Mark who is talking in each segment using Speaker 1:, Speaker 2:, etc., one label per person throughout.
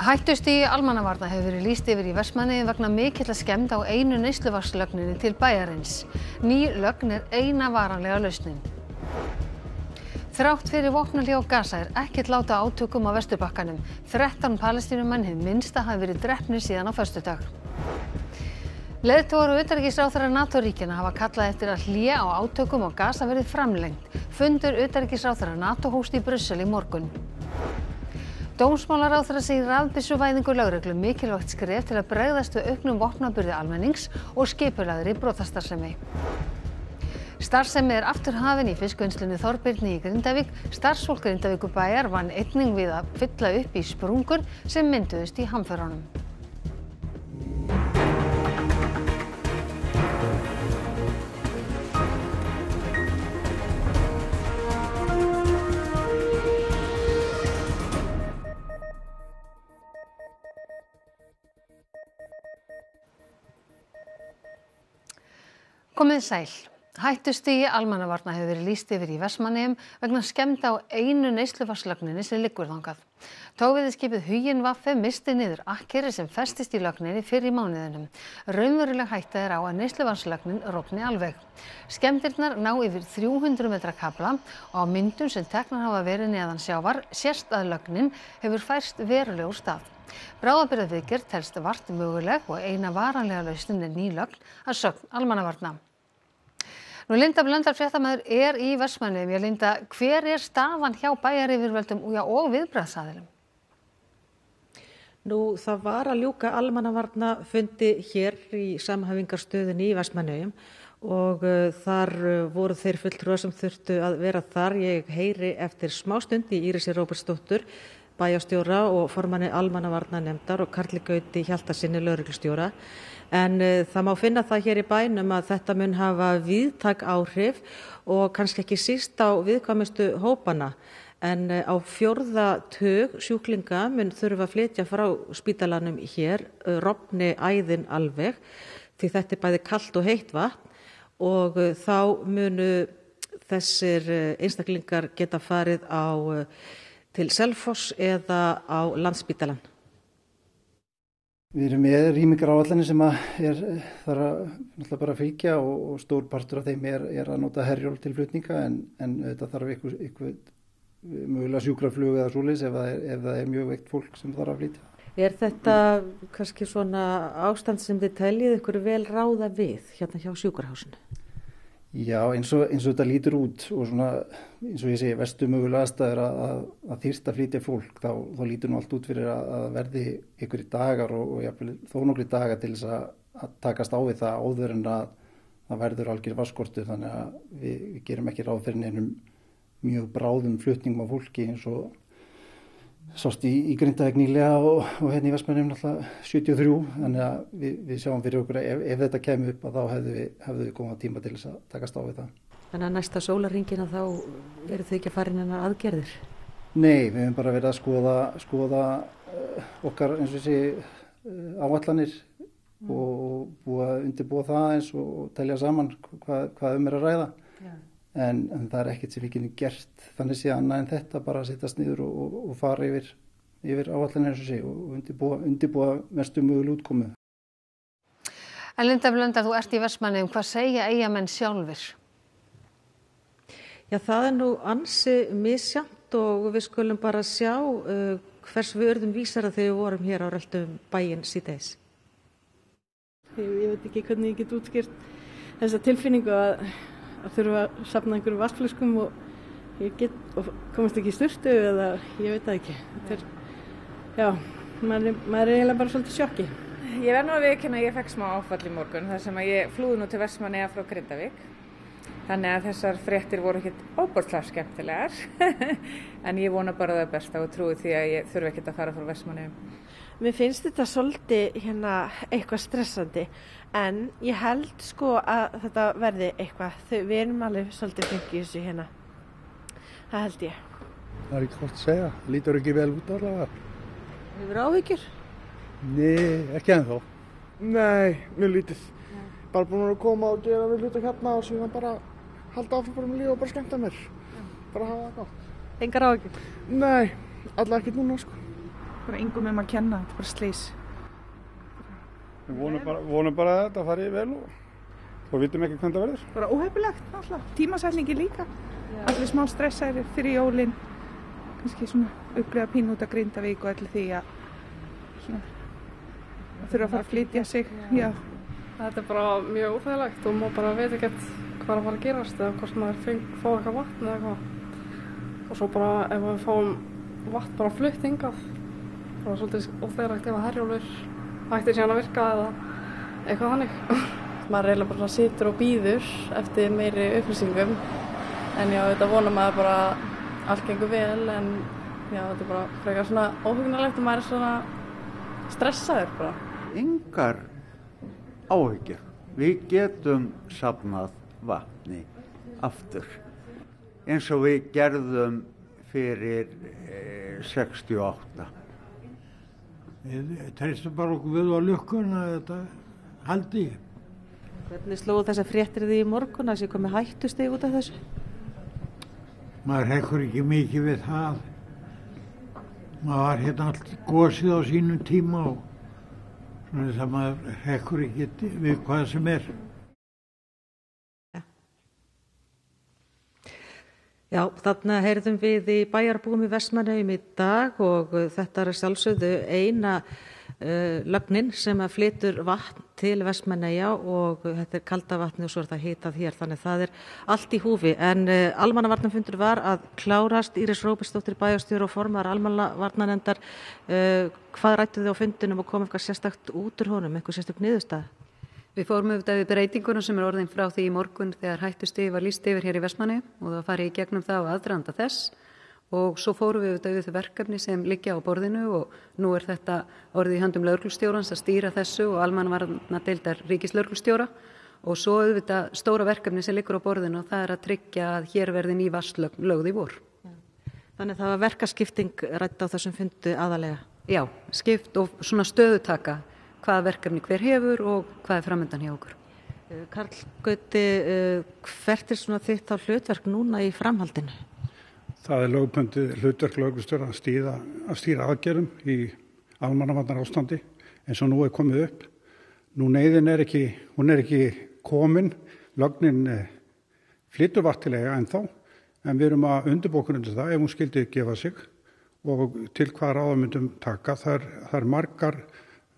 Speaker 1: Hættust í almannavarna hefur verið líst yfir í Vestmanniði vegna mikill að skemda á einu neysluvarslögninni til bæjarins. Ný lögn er eina varanlega lausnin. Þrátt fyrir vopnalí og gasa er ekkert láta átökum á Vesturbakkanum. 13 palestínumenn hefur minnst að hafa verið drefni síðan á förstudag. Leðtóru og utarrikiðsráþara NATO-ríkina hafa kallað eftir að hlýja á átökum og gasa verið framlengt. Fundur utarrikiðsráþara NATO hóst í Brussel í morgun. Dómsmálaráðherra segir rafbyssuvæðingu lögreglu mikilvægt skref til að bregðast við auknum vopnaburði almennings og skipulagðri brotastarfsemi. Starfsemi er aftur hafinn í fiskvinnslunni Þorbirni í Grindavík. Starfsfólk Grindavíkubæjar vann einning við að fylla upp í sprungur sem mynduðust í hamföránum. Komið sæl. Hættustigi almannavarna hefur verið líst yfir í Vestmanneum vegna skemda á einu neyslufarslögninni sem liggur þangað. Tófiði skipið Huyin Vaffe misti niður akkeri sem festist í lögninni fyrir mánuðinum. Raunveruleg hætta er á að neyslufarslögnin rópni alveg. Skemdirnar ná yfir 300 metra kabla og á myndum sem teknar hafa verið neðan sjávar sérst að lögnin hefur færst verulegur stað. Bráðabyrðaðvíkjur telst vart möguleg og eina varanlega lausnin er nýlögn að sögn almannavarna. Linda Blöndal fréttamaður er í Vestmannum. Linda, hver er stafan hjá bæjaryfirvöldum og viðbræðsaðilum?
Speaker 2: Nú, það var að ljúka almannavarna fundi hér í samhafingarstöðinni í Vestmannum og uh, þar uh, voru þeir fulltrúa sem þurftu að vera þar. Ég heyri eftir smá stund í Írisi Róbersdóttur bæjastjóra og formanni almannavarna nefndar og Karli Gauti Hjaltarsinni lauruglustjóra en uh, það má finna það hér í bænum að þetta mun hafa viðtak áhrif og kannski ekki síst á viðkvæmustu hópana en uh, á fjörða tög sjúklinga mun þurfa að flytja frá spítalanum hér, uh, rofni æðin alveg því þetta er bæði kallt og heitt vatn og þá munu þessir einstaklingar geta farið á til Selfors eða á landsbítalan?
Speaker 3: Við erum með rýmingaráallanir sem er þar að náttúrulega bara fylgja og, og stór partur af þeim er, er að nota herjól til flutninga en, en þetta þarf ykkur, ykkur eh, mögulega sjúkraflug eða súlis ef, ef það er mjög veikt fólk sem þarf að flytja.
Speaker 2: Er þetta kannski svona ástand sem þið teljið ykkur vel ráða við hérna hjá sjúkrahásinu?
Speaker 3: Já, eins og, eins og þetta lítur út og svona, eins og ég segi, vestu mögulega aðstæður að, að, að þýrsta flytja fólk, þá, þá lítur nú allt út fyrir að, að verði ykkur í dagar og, og jafnvel, þó nokkri dagar til þess að takast á við það áður en að það verður algjör vaskortu, þannig að við, við gerum ekki ráð fyrir nefnum mjög bráðum flutningum á fólki eins og sást í, í Grindavík nýlega og, og hérna í Vestmennum náttúrulega 73 þannig að við, við sjáum fyrir okkur að ef, ef þetta kemur upp að þá hefðu við, hefðu við komað tíma til þess að takast á við það
Speaker 2: Þannig að næsta sólaringina þá eru þau ekki að fara inn en aðgerðir?
Speaker 3: Nei, við hefum bara verið að skoða, skoða eh, okkar eins og þessi eh, áallanir mm. og búið að undirbúa það eins og telja saman hvað, hvað um er að ræða Já en, en það er ekkert sem við getum gert þannig sé annað en þetta bara að sittast niður og, og, og fara yfir, yfir áallan eins og sé og undirbúa, undirbúa mestu mögul útkomu.
Speaker 1: En Linda Blöndar, þú ert í Versmannheim, hvað segja eigamenn sjálfur?
Speaker 2: Já, það er nú ansi misjant og við skulum bara sjá uh, hvers við örðum vísar að þegar við vorum hér á röldum bæinn síðdeis. Ég, ég veit ekki hvernig ég get útskýrt þessa tilfinningu að að þurfa að sapna einhverju vatnflöskum og, og komast ekki í styrtu eða ég veit það ekki. Er, já,
Speaker 4: maður, maður er eiginlega bara svolítið sjokki. Ég verði nú að viðkynna að ég fekk smá áfall í morgun þar sem að ég flúði nú til Vestmanni eða frá Grindavík. Þannig að þessar fréttir voru ekkert óbúrslega skemmtilegar en ég vona bara það besta og trúi því að ég þurfi ekkert að fara frá Vestmanni um. Mér finnst þetta svolítið hérna,
Speaker 2: eitthvað stressandi en ég held sko að þetta verði eitthvað. Þau, við erum alveg svolítið fengið þessu hérna. Það held ég.
Speaker 5: Það er ekki hvort að segja. Lítur ekki vel út allavega.
Speaker 2: Þau eru áhyggjur?
Speaker 5: Nei, ekki ennþá. Nei, mjög lítið. Nei.
Speaker 3: Bara búin að koma og gera við hluta hérna og svo bara halda áfram bara með um líf og bara skemmta mér.
Speaker 4: Nei. Bara hafa það gátt. Engar áhyggjur? Nei, allavega ekki núna sko bara yngum um að kenna, þetta er bara slís
Speaker 6: Við vonum bara, vonum bara að þetta fari vel og og vitum ekki hvernig það verður
Speaker 4: Bara óhefilegt alltaf, tímasælningi líka Já. allir smá stressaðir fyrir jólin kannski svona upplifa pín út að grinda vik og allir því að svona þurfa að fara að flytja sig Já. Já. Þetta er bara mjög óþægilegt og maður bara veit ekkert hvað er að fara að gerast eða hvort maður feng, fá eitthvað vatn eða eitthvað og svo bara ef við fáum vatn bara flutt yngað það var svolítið óþægirægt ef að herjólfur hættir síðan að virka eða eitthvað hannig maður reyna bara sýtur og býður eftir meiri upplýsingum en já, þetta vonum maður bara allt gengur vel en já, þetta er bara frekar svona óhugnulegt og maður er svona stressaður bara
Speaker 3: Yngar áhyggjur við getum safnað vatni aftur eins og við gerðum fyrir 68 eh,
Speaker 6: við treystum bara okkur við á lukkuna þetta haldi
Speaker 2: Hvernig slóðu þess að fréttir þið í morgun að sé komið hættust þig út af þessu?
Speaker 3: Maður hekkur ekki mikið við það maður var hérna allt gósið á sínum tíma og svona þess að maður hekkur ekki við hvað sem er Já,
Speaker 2: þarna heyrðum við í bæjarbúum í Vestmannheim í dag og þetta er sjálfsögðu eina uh, lögnin sem að flytur vatn til Vestmannheia og þetta er kalda vatni og svo er það hitað hér þannig það er allt í húfi en uh, almannavarnafundur var að klárast Íris Róbistóttir bæjastjóru og formar almannavarnanendar uh, eh, hvað rættu þið á fundunum og kom eitthvað sérstakt út úr honum, eitthvað sérstakt niðurstað?
Speaker 7: Við fórum auðvitað við breytinguna sem er orðin frá því í morgun þegar hættustuði var líst yfir hér í Vestmanni og það farið í gegnum það og aðdraðanda þess og svo fórum við auðvitað við þau verkefni sem liggja á borðinu og nú er þetta orðið í handum lauglustjórans að stýra þessu og almanvarna deildar ríkislauglustjóra og svo auðvitað stóra verkefni sem liggur á borðinu og það er að tryggja að hér verði ný vastlögð í vor.
Speaker 2: Þannig það var verkaskipting rætt á þessum fundu aðalega? Já, skipt og svona stöðutaka hvaða verkefni hver hefur og hvað er framöndan hjá okkur. Eh, Karl Gauti, eh, hvert er svona þitt á hlutverk núna í framhaldinu?
Speaker 6: Það er lögbundið hlutverk lögustur að, að stýra aðgerðum í almannavannar ástandi eins og nú er komið upp. Nú neyðin er ekki, hún er ekki komin, lögnin eh, flyttur vartilega en þá, en við erum að undirbókun undir það ef hún skildið gefa sig og til hvað ráðamundum taka. Það er, það er margar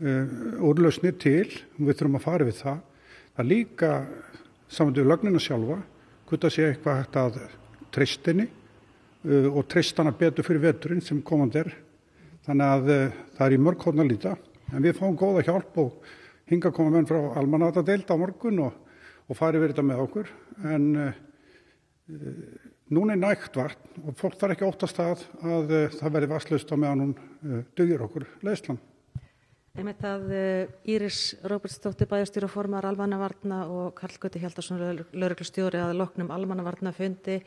Speaker 6: Uh, úrlausnir til, við þurfum að fara við það. Það líka samanlega við lögnina sjálfa, hvort það sé eitthvað hægt að treystinni uh, og treystana betur fyrir veturinn sem komand er. Þannig að uh, það er í mörg hóna líta, en við fáum góða hjálp og hinga koma menn frá almanata deilda á morgun og, og fari við þetta með okkur. En uh, núna er nægt vatn og fólk þarf ekki óttast að, að uh, það verði vastlust á meðan hún uh, dugir okkur leðslan.
Speaker 2: Einmitt að eh, Íris Róbertsdóttir bæjastýruformar almannavarna og Karl Guði Hjaldarsson lauruglustjóri að loknum almannavarna fundi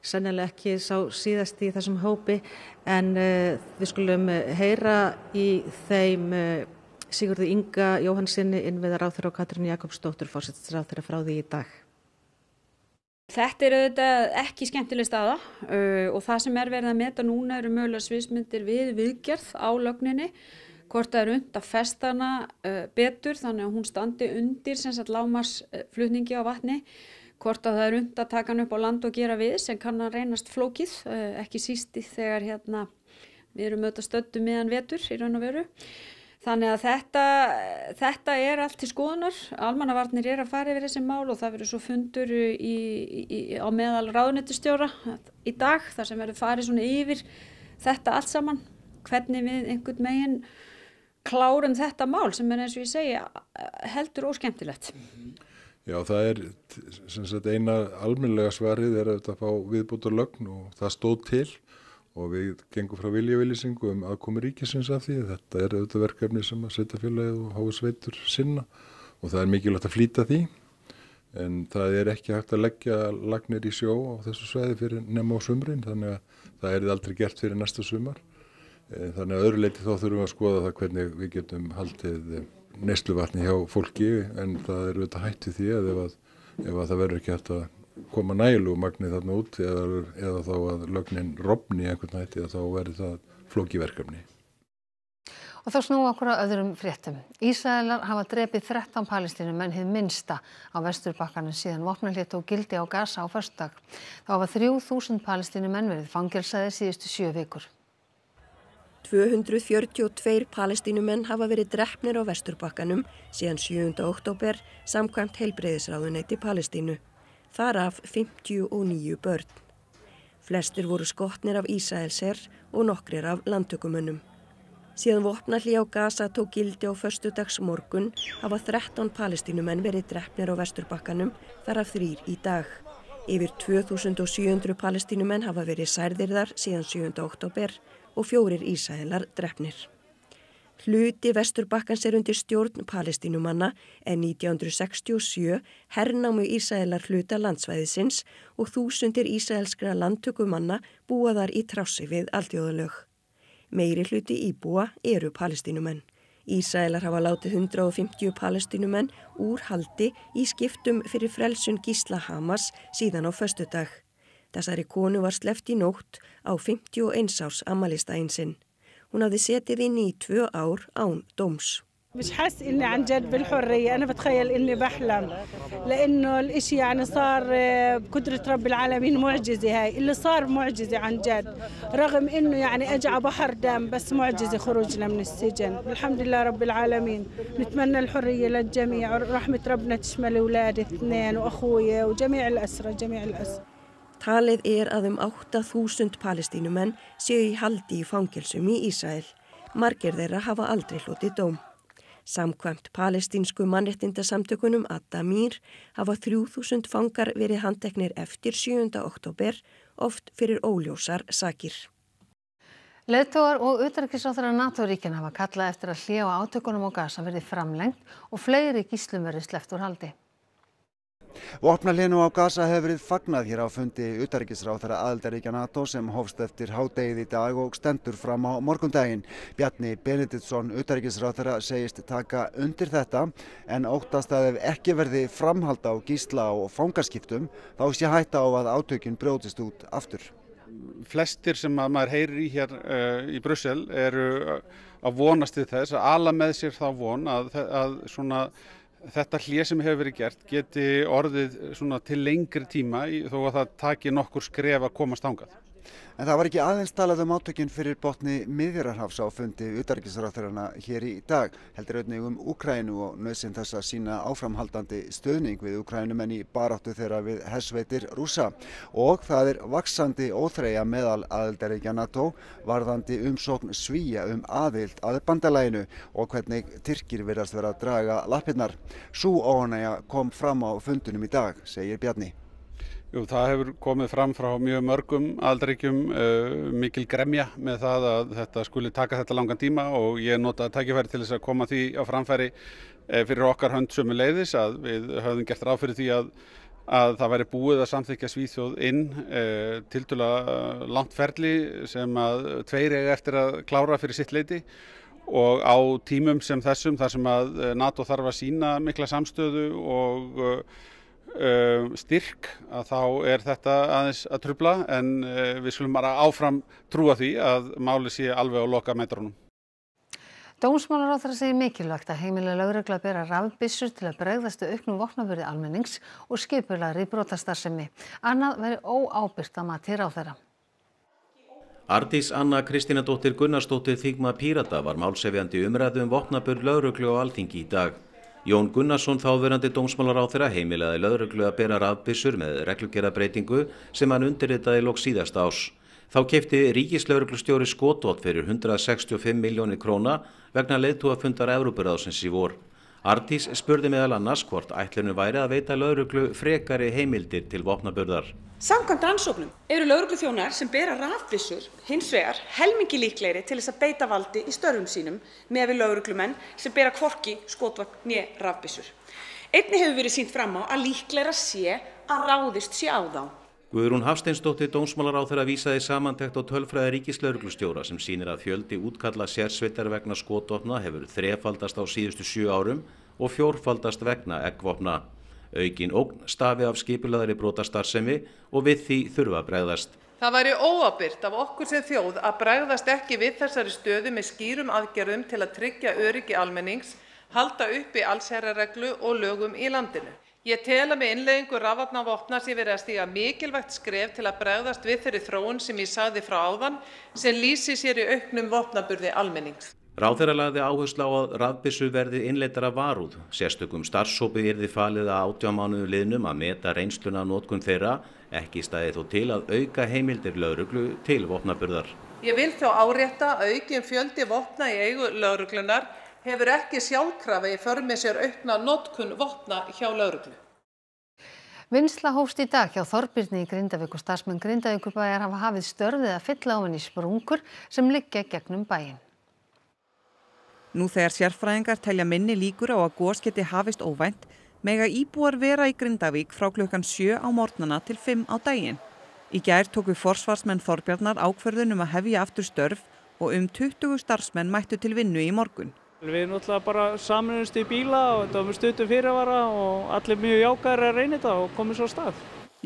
Speaker 2: sennilega ekki sá síðast í þessum hópi en uh, við skulum eh, heyra í þeim uh, Sigurði Inga Jóhansinni innviðar á þeirra og Katrín Jakobsdóttir fórsettir á þeirra frá því í dag.
Speaker 7: Þetta er auðvitað ekki skemmtileg staða uh, og það sem er verið að meta núna eru mögulega svismyndir við viðgerð á lokninni hvort það er und að festana uh, eh, betur þannig að hún standi undir sem sagt lámarsflutningi á vatni hvort að það er und að taka hann upp á land og gera við sem kannan reynast flókið uh, ekki sísti þegar hérna við erum auðvitað stöldu meðan vetur í raun og veru þannig að þetta, þetta er allt til skoðunar almannavarnir er að fara yfir þessi mál og það verður svo fundur í, í, í, á meðal ráðnettustjóra í dag þar sem verður farið svona yfir þetta allt saman hvernig við einhvern meginn klárum þetta mál sem er eins og ég segja heldur óskemtilegt.
Speaker 5: Já það er sagt, eina alminlega svarið er að fá viðbúta lögn og það stóð til og við gengum frá viljavillisingu um aðkomi ríkisins af því þetta er auðvitað verkefni sem að setjafélagi og háisveitur sinna og það er mikilvægt að flýta því en það er ekki hægt að leggja lagnir í sjó á þessu sveiði fyrir nefn á sumrin þannig að það er aldrei gert fyrir næsta sumar Eh, þannig að öðru leiti þá þurfum við að skoða það hvernig við getum haldið eh, neysluvatni hjá fólki en það er auðvitað hættið því að ef, að, ef að það verður ekki hægt að koma nælu magni þarna út eða, eða þá að lögnin robni einhvern hætti þá verður það flókiverkefni.
Speaker 1: Og þá snúum við okkur á öðrum fréttum. Ísæðilar hafa drefið 13 palestinum en hefði minnsta á vesturbakkanum síðan vopnarlétt og gildi á gasa á fyrstak. Þá hafa 3.000 palestinum
Speaker 7: ennverið fangilsaði síðustu sjö vikur. 242 palestínumenn hafa verið drefnir á vesturbakkanum síðan 7. oktober samkvæmt heilbreyðisráðunetti Palestínu. Þar af 59 börn. Flestir voru skotnir af Ísælser og nokkrir af landtökumunum. Síðan vopnalli á Gaza tók gildi á förstu dags morgun hafa 13 palestínumenn verið drefnir á vesturbakkanum þar af þrýr í dag. Yfir 2700 palestínumenn hafa verið særðirðar síðan 7. oktober og fjórir Ísæðilar drefnir. Hluti vesturbakkans er undir stjórn palestínumanna en 1967 hernámu Ísæðilar hluta landsvæðisins og þúsundir Ísæðilskra landtökumanna búaðar í trássi við alltjóðalög. Meiri hluti íbúa eru palestínumenn. Ísæðilar hafa látið 150 palestínumenn úr haldi í skiptum fyrir frelsun Gísla Hamas síðan á föstudag. Þessari konu var sleft í nótt á 51 árs amalistægin sinn. Hún hafði setið inn í tvö ár án dóms.
Speaker 2: مش حاسس اني عن جد بالحريه انا بتخيل اني بحلم لانه الاشي يعني صار آه، بقدره رب العالمين معجزه هاي اللي صار معجزه عن جد رغم انه يعني اجى بحر دم بس معجزه خروجنا من السجن الحمد لله رب العالمين نتمنى الحريه للجميع رحمه ربنا تشمل اولادي اثنين واخويا وجميع الاسرى جميع الاسرى
Speaker 7: Talið er að um 8.000 palestínumenn séu í haldi í fangilsum í Ísæl. Marger þeirra hafa aldrei hlutið dóm. Samkvæmt palestínsku mannrettindasamtökunum Adamir hafa 3.000 fangar verið handeknir eftir 7. oktober, oft fyrir óljósar sakir. Leðtóar og utryggisáþara NATO-ríkin hafa
Speaker 1: kallað eftir að hljóa átökunum og gasa verið framlengt og fleiri gíslum verið sleppt úr haldi.
Speaker 3: Vopnarlinu á Gaza hefur verið fagnað hér á fundi utarikisráð þar aðildaríkja NATO sem hófst eftir hádegið í dag og stendur fram á morgundaginn. Bjarni Benediktsson utarikisráð þar segist taka undir þetta en óttast að ef ekki verði framhald á gísla og fangaskiptum þá sé hætta á að átökinn brjóðist út aftur.
Speaker 6: Flestir sem að maður heyrir í hér uh, í Brussel eru eh, að vonast til þess að ala með sér þá von að, að svona þetta hlið sem hefur verið gert geti orðið til lengri tíma þó að það taki nokkur skref að komast ángað?
Speaker 3: En það var ekki aðeins talað um átökinn fyrir botni miðjurarhafs á fundi utarriksráþurana hér í dag, heldur auðnig um Ukrænu og nöðsinn þess að sína áframhaldandi stöðning við Ukrænu menn í baráttu þeirra við hersveitir rúsa. Og það er vaksandi óþreya meðal aðildaríkja NATO varðandi umsókn svíja um aðild að bandalæginu og hvernig Tyrkir virðast vera að draga lappirnar. Sú óanægja kom fram
Speaker 6: á fundunum í dag, segir Bjarni. Jú, það hefur komið fram frá mjög mörgum aldrikjum uh, eh, mikil gremja með það að þetta skuli taka þetta langan tíma og ég notaði tækifæri til þess að koma því á framfæri eh, fyrir okkar hönd sömu leiðis að við höfum gert ráð fyrir því að, að það væri búið að samþykja svíþjóð inn eh, til dula eh, langtferli sem að tveir eiga eftir að klára fyrir sitt leiti og á tímum sem þessum þar sem að eh, NATO þarf að sína mikla samstöðu og uh, Um, styrk að þá er þetta aðeins að trubla en uh, við skulum bara áfram trúa því að máli sé alveg á loka metrunum.
Speaker 1: Dómsmálaráþra segir mikilvægt að heimilega laurugla bera rafbissur til að bregðastu auknum vopnaböri almennings og skipulari brotastarsemi. Annað veri óábyrgt að maður til ráþara.
Speaker 8: Ardís Anna Kristínadóttir Gunnarsdóttir Þigma Pírata var málsefjandi umræðum vopnabör lauruglu og alþingi í dag. Jón Gunnarsson þáverandi dómsmálar á þeirra heimilaði lauruglu að bera rafbissur með reglugerðabreitingu sem hann undirritaði lóks síðasta ás. Þá keipti ríkislauruglustjóri skotótt fyrir 165 miljónir króna vegna leiðtúafundar Európaráðsins í vor. Artís spurði meðal annars hvort ætlunum væri að veita lauruglu frekari heimildir til vopnaburðar.
Speaker 4: Samkvæmt ansóknum eru laurugluþjónar sem bera rafbissur hins vegar helmingi líklegri til þess að beita valdi í störfum sínum með við lauruglumenn sem bera kvorki, skotvagn og rafbissur. Einni hefur verið sínt fram á að líklegra sé að ráðist sé á þá.
Speaker 8: Guðrún Hafsteinsdóttir dómsmálar á þeirra vísaði samantekt á tölfræði ríkislauruglustjóra sem sínir að fjöldi útkalla sérsveitar vegna skotofna hefur þrefaldast á síðustu sjú árum og fjórfaldast vegna eggvopna. Aukin ógn stafi af skipilaðri brotastarsemi og við því þurfa bregðast.
Speaker 4: Það væri óabyrt af okkur sem þjóð að bregðast ekki við þessari stöðu með skýrum aðgerðum til að tryggja öryggi almennings, halda upp í allsherrareglu og lögum í landinu. Ég tel að með innleggingu rafvarnavopna sé verið að stíga mikilvægt skref til að bregðast við þeirri þróun sem ég sagði frá áðan sem lýsi sér í auknum vopnaburði almennings.
Speaker 8: Ráðherra lagði áherslu á að rafbissu verði innleitara varúð. Sérstökum starfsópi yrði falið að átjámanuðu liðnum að meta reynsluna nótkunn þeirra, ekki stæði þó til að auka heimildir lauruglu til vopnaburðar.
Speaker 4: Ég vil þó árétta að aukjum fjöldi vopna í eigu lauruglunar hefur ekki sjálfkrafa í förmið sér aukna notkun vopna hjá lauruglu.
Speaker 1: Vinsla hófst í dag hjá Þorbirni í Grindavík og starfsmenn Grindavíkubæjar hafa hafið störfið að fylla ofan í sprungur sem liggja gegnum bæin.
Speaker 4: Nú þegar sérfræðingar telja minni líkur á að gós geti hafist óvænt mega íbúar vera í Grindavík frá klukkan 7 á mórnana til 5 á daginn. Í gær tók við forsvarsmenn Þorbjarnar ákverðunum að hefja aftur störf og um 20 starfsmenn mættu til vinnu í morgun. Við náttúrulega bara samanumst í bíla og þetta var með stuttum fyrirvara og allir mjög jákar að reyna þetta og komið svo stað.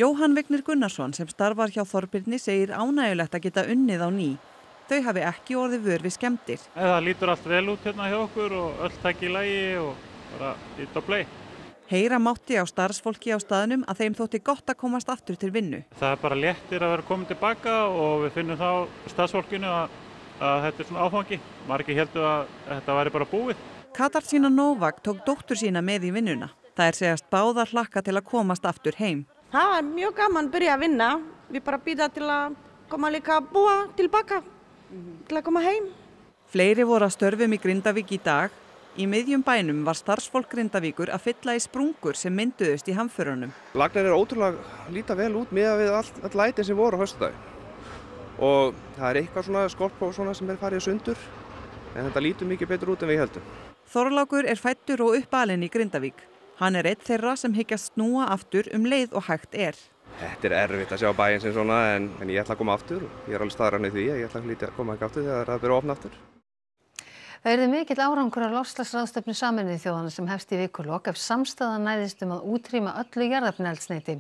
Speaker 4: Jóhann Vignir Gunnarsson sem starfar hjá Þorbirni segir ánægulegt að geta unnið á ný. Þau hafi ekki orðið vörfi skemmtir. Það lítur allt vel út hérna hjá okkur og öll takk í lægi og bara ít og blei. Heyra mátti á starfsfólki á staðnum að þeim þótti gott að komast aftur til vinnu. Það er bara léttir að vera komið tilbaka og við finnum þá starfsfólkinu að að þetta er svona áfangi. Margi heldur að þetta væri bara búið. Katarzyna Novak tók dóttur sína með í vinnuna. Það er segast báða hlakka til að komast aftur heim.
Speaker 2: Það var mjög gaman að byrja að vinna. Við bara býða til að koma líka að búa tilbaka, til að koma heim.
Speaker 4: Fleiri voru að störfum í Grindavík í dag. Í miðjum bænum var starfsfólk Grindavíkur að fylla í sprungur sem mynduðust í hamförunum. Lagnar er ótrúlega lítið vel út með að við allt, allt lætið sem voru á höstudagi og það er eitthvað svona skolp og svona sem er farið sundur en þetta lítur mikið betur út en við heldum. Þorlákur er fættur og uppalinn í Grindavík. Hann er eitt þeirra sem higgjast snúa aftur um leið og hægt er. Þetta er erfitt að sjá bæinn sem svona en, en ég ætla að koma aftur og ég er alveg staðrann í því að ég ætla að, að koma ekki aftur þegar það verður ofn aftur. Það erði mikill
Speaker 1: árangur af lofslagsraðstöfni saminnið þjóðana sem hefst í vikulokk ef samstæðan næðist um að útrýma öllu jarðarpnældsneiti.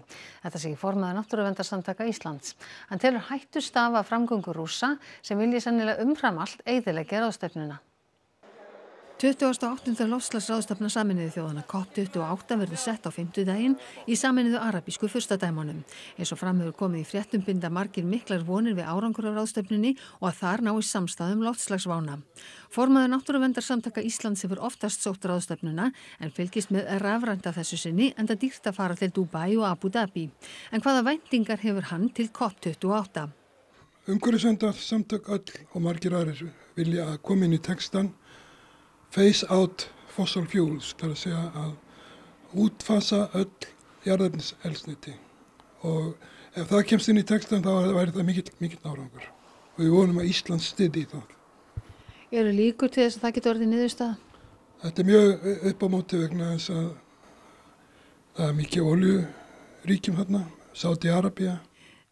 Speaker 1: Þetta sé í formaða náttúruvendarsamtaka Íslands. Hann telur hættu stafa framgöngur rúsa sem vilji sannilega umfram allt eigðilegja raðstöfnuna. 28. lofslagsráðstafna saminuðu þjóðana COP28 verður sett á 50 daginn í saminuðu arabísku fyrstadæmanum. Eins og framhefur komið í fréttum binda margir miklar vonir við árangur á ráðstafnunni og að þar ná í samstæðum lofslagsvána. Formaður náttúruvendarsamtaka Íslands hefur oftast sótt ráðstafnuna en fylgist með rafrænda þessu sinni en það dýrt að fara til Dubai og Abu Dhabi. En hvaða vendingar hefur hann til COP28?
Speaker 5: Umhverjusendar samtök öll og margir aðrir vilja að komin í textan phase out fossil fuels, þar að segja að útfasa öll jarðarins elsniti og ef það kemst inn í textum þá væri það mikill, mikill árangur og við vonum að Ísland styði í það.
Speaker 1: Eru líkur til þess að það getur orðið niðurstað?
Speaker 5: Þetta er mjög upp á móti vegna þess að það er mikið oljuríkjum hérna, Saudi-Arabia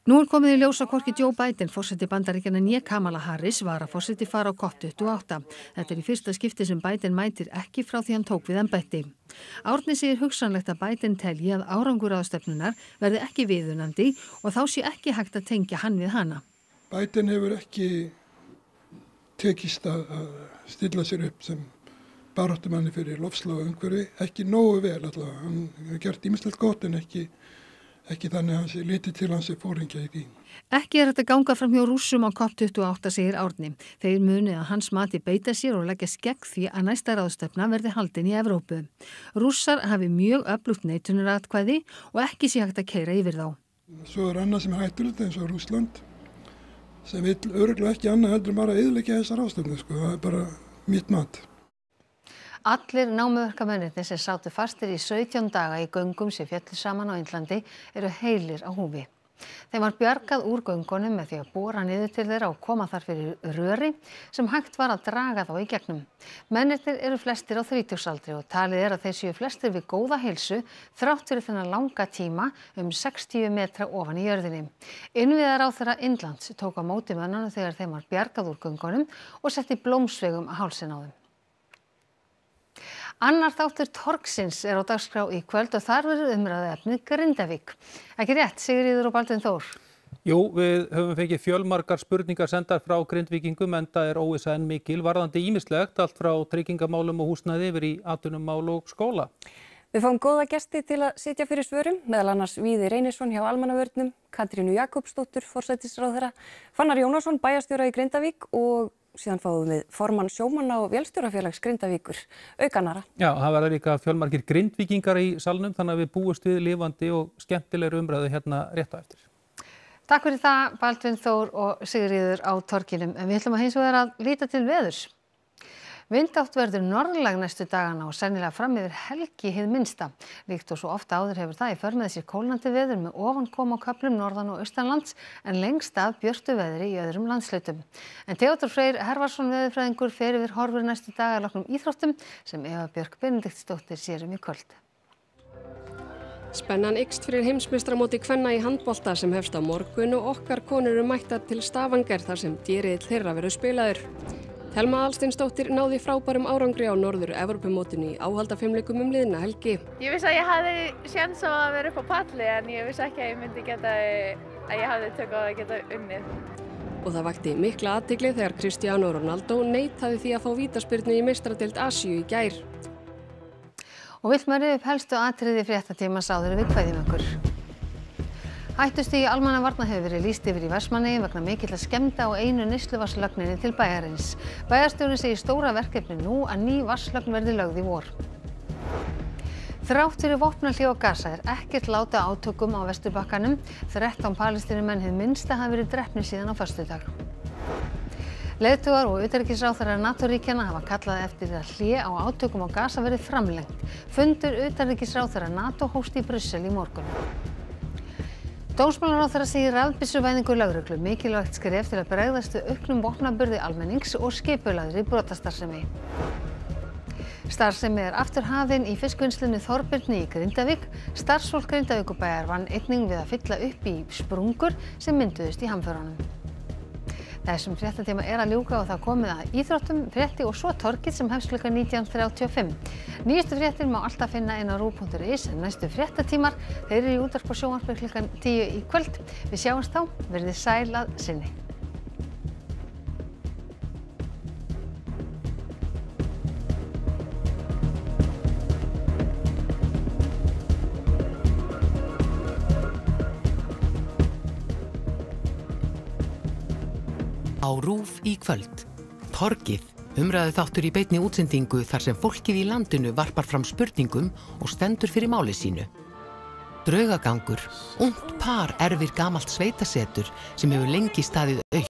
Speaker 1: Nú er komið í ljósa korki Joe Biden, fórseti bandaríkjana nýja Kamala Harris, var að fórseti fara á COP28. Þetta er í fyrsta skipti sem Biden mætir ekki frá því hann tók við ennbætti. Árni segir hugsanlegt að Biden telji að árangur aðstöfnunar verði ekki viðunandi og þá sé ekki hægt að tengja hann við hana.
Speaker 5: Biden hefur ekki tekist að stilla sér upp sem baráttumanni fyrir lofsláðungverfi, ekki nógu vel allavega. Hann hefur gert ímislegt gott en ekki ekki þannig að hans er litið til hans er fóringja í því.
Speaker 1: Ekki er þetta ganga fram hjá rúsum á COP28 segir Árni. Þeir munið að hans mati beita sér og leggja skekk því að næsta ráðstöfna verði haldin í Evrópu. Rússar hafi mjög öflugt neitunar atkvæði og ekki sé hægt að keira yfir þá.
Speaker 5: Svo er annað sem er hættilegt eins og Rúsland sem vil öruglega ekki annað heldur bara að yðleika þessar ráðstöfni sko. Það er bara mitt mat.
Speaker 1: Allir námuverkamennirnir sem sátu fastir í 17 daga í göngum sem fjallir saman á Índlandi eru heilir á húfi. Þeim var bjargað úr göngunum með því að bóra niður til þeirra og koma þar fyrir röri sem hægt var að draga þá í gegnum. Mennirnir eru flestir á 30-saldri og talið er að þeir séu flestir við góða heilsu þrátt fyrir þennan langa tíma um 60 metra ofan í jörðinni. Innviðar á þeirra Inlands tók á móti mönnunum þegar þeim var bjargað úr göngunum og setti blómsvegum að hálsin á þeim annar þáttur Torgsins er á dagskrá í kvöld og þar verður umræðaefnið Grindavík. Ekki rétt, Sigriður og Baldin Þór?
Speaker 3: Jú, við höfum fengið fjölmarkar spurningar sendar frá grindvikingum en það er óvisa en mikil varðandi ímislegt allt frá tryggingamálum og húsnaði yfir í atunumál og skóla.
Speaker 7: Við fáum góða gesti til að sitja fyrir svörum, meðal annars Víði Reynisson hjá Almannavörnum, Katrínu Jakobsdóttur, forsættisráðherra,
Speaker 4: Fannar Jónásson, bæjarstjóra í Grindavík og síðan fáum við formann sjómanna og velstjórafélags Grindavíkur, aukanara.
Speaker 3: Já, það verður líka fjölmarkir grindvíkingar í salnum þannig að við búumst við lifandi og skemmtilegur umræðu hérna rétt á eftir.
Speaker 1: Takk fyrir það Baldvin Þór og Sigriður á torkinum en við ætlum að heins og vera að líta til veðurs vindátt verður norðlæg næstu dagana og sennilega fram yfir helgi hið minnsta. Líkt og svo ofta áður hefur það í förmiðið sér kólnandi veður með ofankoma á köplum norðan og austanlands en lengst af björtu veðri í öðrum landslutum. En Teodor Freyr Hervarsson veðurfræðingur fer yfir horfur næstu dagaloknum íþróttum sem Eva Björk Benediktsdóttir sérum í kvöld. Spennan ykst fyrir heimsmistramóti Kvenna í handbólta sem hefst á morgun og okkar konur eru mættar til stafangar þar sem dýrið þeirra veru spilaður. Helma Alstinsdóttir náði frábærum árangri á norður Evropamótinu í áhaldafimleikum um liðna helgi.
Speaker 7: Ég vissi að ég hafði séns á að vera upp á palli en ég vissi ekki að ég myndi geta, að ég hafði tök á að geta unnið.
Speaker 1: Og það vakti mikla aðtikli þegar Cristiano Ronaldo neytaði því að fá vítaspyrnu í meistradelt Asíu í gær. Og vilt maður upp helstu atriði fréttatíma sáður við hvaðjum okkur hættustigi almannavarna hefur verið lýst yfir í Vestmannaeyjum vegna mikilla skemmda á einu neysluvatnslögninni til bæjarins bæjarstjórinn segir stóra verkefnið nú að ný vatnslögn verði lögð í vor þrátt fyrir vopnahlé á Gaza er ekkert láta átökum á Vesturbakkanum 13 palestinumenn hefur minnsta hafi verið drefni síðan á förstudag Leðtugar og utarrikisráþarar NATO-ríkjana hafa kallað eftir að hlið á átökum á Gaza verið framlengt. Fundur utarrikisráþarar NATO hóst í Bryssel í morgun. Dómsmálaráðherra segir rafbyssuvæðingu lögreglu mikilvægt skref til að bregðast við auknum vopnaburði almennings og skipulagri brotastarfsemi. Starfsemi er aftur hafinn í fiskvinnslunni Þorbirni í Grindavík. Starfsfólk Grindavíkubæjar vann einning við að fylla upp í sprungur sem mynduðist í hamförunum þessum fréttatíma er að ljúka og það komið að íþróttum, frétti og svo torkið sem hefst klukkan 19.35. Nýjustu fréttir má alltaf finna inn á rú.is en næstu fréttatímar þeir eru í útvarp og sjónvarpur klukkan 10 í kvöld. Við sjáumst þá, verðið sæl að sinni. á Rúf í kvöld. Torgið umræði þáttur í beitni útsendingu þar sem fólkið í landinu varpar fram spurningum og stendur fyrir máli sínu. Draugagangur, und par erfir gamalt sveitasetur sem hefur lengi staðið auð